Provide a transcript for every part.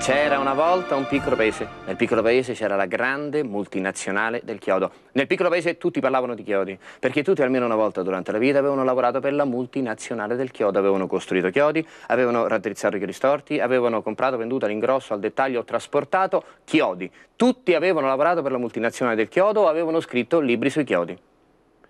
C'era una volta un piccolo paese. Nel piccolo paese c'era la grande multinazionale del chiodo. Nel piccolo paese tutti parlavano di chiodi, perché tutti almeno una volta durante la vita avevano lavorato per la multinazionale del chiodo. Avevano costruito chiodi, avevano raddrizzato i cristorti, avevano comprato, venduto all'ingrosso, al dettaglio, trasportato chiodi. Tutti avevano lavorato per la multinazionale del chiodo o avevano scritto libri sui chiodi.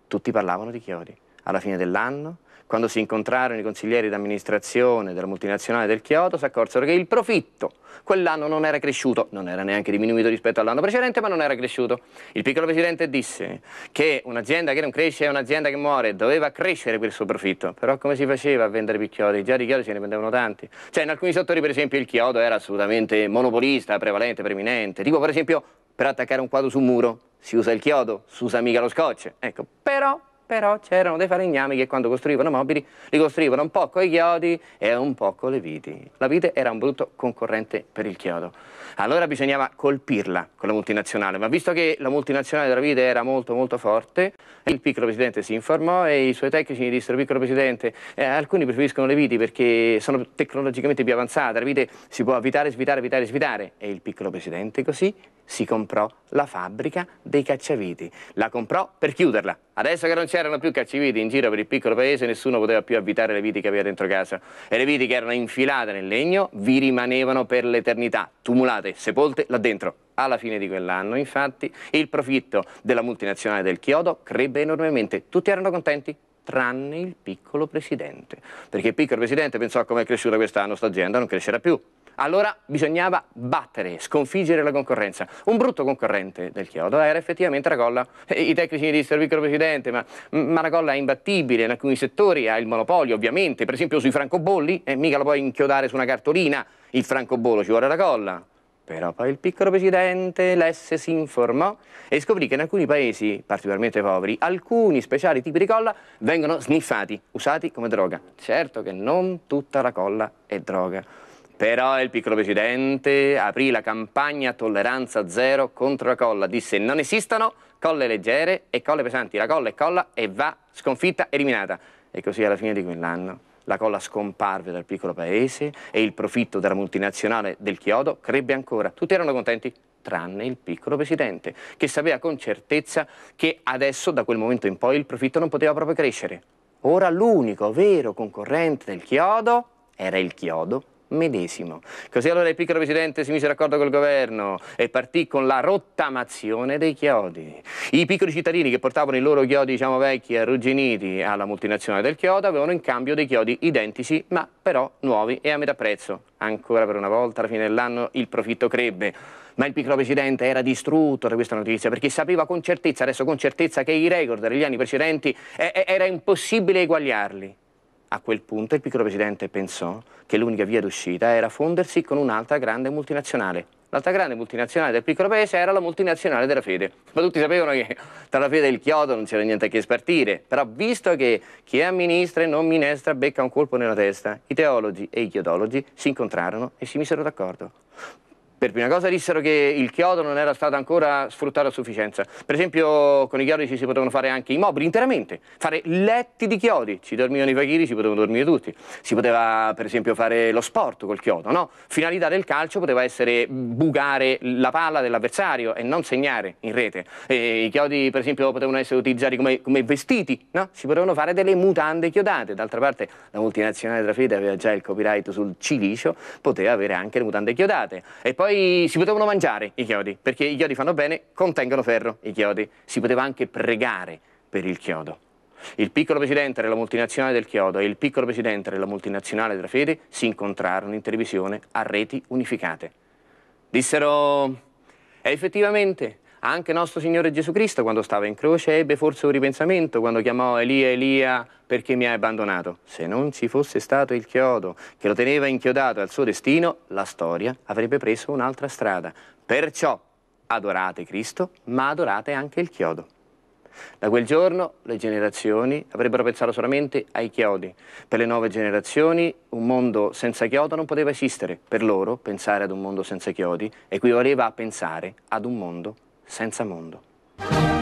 Tutti parlavano di chiodi alla fine dell'anno, quando si incontrarono i consiglieri d'amministrazione della multinazionale del Chioto, si accorsero che il profitto quell'anno non era cresciuto, non era neanche diminuito rispetto all'anno precedente, ma non era cresciuto. Il piccolo presidente disse che un'azienda che non cresce è un'azienda che muore, doveva crescere per il suo profitto, però come si faceva a vendere più chiodi? Già di chiodi se ne vendevano tanti. Cioè in alcuni settori per esempio il chiodo era assolutamente monopolista, prevalente, preminente, tipo per esempio per attaccare un quadro su un muro si usa il chiodo, si usa mica lo scotch, ecco, però però c'erano dei falegnami che quando costruivano mobili li costruivano un po' coi chiodi e un po' con le viti. La vite era un brutto concorrente per il chiodo. Allora bisognava colpirla con la multinazionale, ma visto che la multinazionale della vite era molto molto forte, il piccolo presidente si informò e i suoi tecnici gli dissero piccolo presidente, eh, alcuni preferiscono le viti perché sono tecnologicamente più avanzate, la vite si può avvitare, svitare, avvitare, svitare. E il piccolo presidente così si comprò la fabbrica dei cacciaviti. La comprò per chiuderla. Adesso che non c'erano più cacciaviti in giro per il piccolo paese, nessuno poteva più avvitare le viti che aveva dentro casa. E le viti che erano infilate nel legno vi rimanevano per l'eternità, tumulate, sepolte là dentro. Alla fine di quell'anno, infatti, il profitto della multinazionale del Chiodo crebbe enormemente. Tutti erano contenti, tranne il piccolo presidente. Perché il piccolo presidente pensò a come è cresciuta quest'anno sta azienda, non crescerà più. Allora bisognava battere, sconfiggere la concorrenza. Un brutto concorrente del chiodo era effettivamente Racolla. Eh, I tecnici mi dissero, piccolo presidente, ma, ma Racolla è imbattibile in alcuni settori, ha il monopolio ovviamente, per esempio sui francobolli, e eh, mica lo puoi inchiodare su una cartolina, il francobollo ci vuole Racolla. Però poi il piccolo presidente, lesse, si informò e scoprì che in alcuni paesi, particolarmente poveri, alcuni speciali tipi di colla vengono sniffati, usati come droga. Certo che non tutta la colla è droga. Però il piccolo presidente aprì la campagna Tolleranza Zero contro la colla. Disse non esistono colle leggere e colle pesanti. La colla è colla e va sconfitta, eliminata. E così alla fine di quell'anno la colla scomparve dal piccolo paese e il profitto della multinazionale del chiodo crebbe ancora. Tutti erano contenti, tranne il piccolo presidente, che sapeva con certezza che adesso, da quel momento in poi, il profitto non poteva proprio crescere. Ora l'unico vero concorrente del chiodo era il chiodo medesimo. Così allora il piccolo presidente si mise d'accordo col governo e partì con la rottamazione dei chiodi. I piccoli cittadini che portavano i loro chiodi, diciamo vecchi, arrugginiti alla multinazionale del chiodo, avevano in cambio dei chiodi identici, ma però nuovi e a metà prezzo. Ancora per una volta, alla fine dell'anno, il profitto crebbe. Ma il piccolo presidente era distrutto da questa notizia perché sapeva con certezza, adesso con certezza, che i record degli anni precedenti eh, eh era impossibile eguagliarli. A quel punto il piccolo presidente pensò che l'unica via d'uscita era fondersi con un'altra grande multinazionale. L'altra grande multinazionale del piccolo paese era la multinazionale della fede. Ma tutti sapevano che tra la fede e il chiodo non c'era niente a che spartire. Però visto che chi amministra e non minestra becca un colpo nella testa, i teologi e i chiodologi si incontrarono e si misero d'accordo. Per prima cosa dissero che il chiodo non era stato ancora sfruttato a sufficienza. Per esempio con i chiodi ci si potevano fare anche i mobili interamente, fare letti di chiodi, ci dormivano i faghiri, ci potevano dormire tutti. Si poteva per esempio fare lo sport col chiodo, no? Finalità del calcio poteva essere bugare la palla dell'avversario e non segnare in rete. E I chiodi per esempio potevano essere utilizzati come, come vestiti, no? Si potevano fare delle mutande chiodate. D'altra parte la multinazionale Trafede aveva già il copyright sul cilicio, poteva avere anche le mutande chiodate. E poi poi si potevano mangiare i chiodi, perché i chiodi fanno bene, contengono ferro, i chiodi. Si poteva anche pregare per il chiodo. Il piccolo presidente della multinazionale del chiodo e il piccolo presidente della multinazionale della fede si incontrarono in televisione a reti unificate. Dissero, effettivamente, anche nostro Signore Gesù Cristo quando stava in croce ebbe forse un ripensamento quando chiamò Elia Elia perché mi hai abbandonato. Se non ci fosse stato il chiodo che lo teneva inchiodato al suo destino, la storia avrebbe preso un'altra strada. Perciò adorate Cristo, ma adorate anche il chiodo. Da quel giorno le generazioni avrebbero pensato solamente ai chiodi. Per le nuove generazioni un mondo senza chiodo non poteva esistere. Per loro pensare ad un mondo senza chiodi equivaleva a pensare ad un mondo senza chiodi senza mondo.